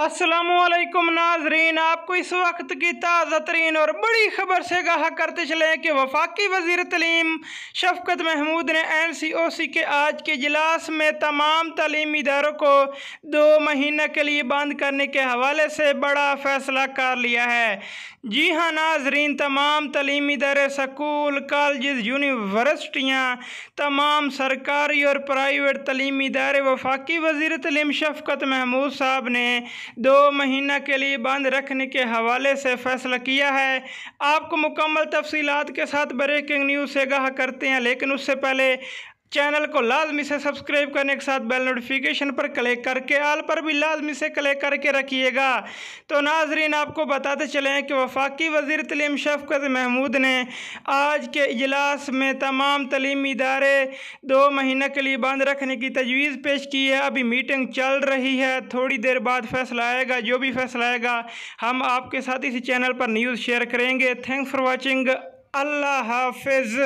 असलकुम नाजरीन आपको इस वक्त की ताज़ा तरीन और बड़ी खबर से गाह करते चले कि वफाकी वजीर तलीम शफकत महमूद ने एन सी ओ सी के आज के इजलास में तमाम तलीमी इदारों को दो महीने के लिए बंद करने के हवाले से बड़ा फ़ैसला कर लिया है जी हाँ नाजरीन तमाम तलीमी इदारे स्कूल कॉलेज यूनिवर्सिटियाँ तमाम सरकारी और प्राइवेट तलीमी इदारे वफाकी वजीर तलीम शफकत महमूद साहब ने दो महीना के लिए बंद रखने के हवाले से फैसला किया है आपको मुकम्मल तफसीत के साथ ब्रेकिंग न्यूज़ से गाह करते हैं लेकिन उससे पहले चैनल को लाजमी से सब्सक्राइब करने के साथ बेल नोटिफिकेशन पर क्लिक करके आल पर भी लाजमी से क्लिक करके रखिएगा तो नाजरीन आपको बताते चले कि वफाकी वजीर तलीम शफकत महमूद ने आज के इजलास में तमाम तलीमी इदारे दो महीने के लिए बंद रखने की तजवीज़ पेश की है अभी मीटिंग चल रही है थोड़ी देर बाद फैसला आएगा जो भी फैसला आएगा हम आपके साथ इसी चैनल पर न्यूज़ शेयर करेंगे थैंक्स फॉर वॉचिंग अल्लाह हाफिज़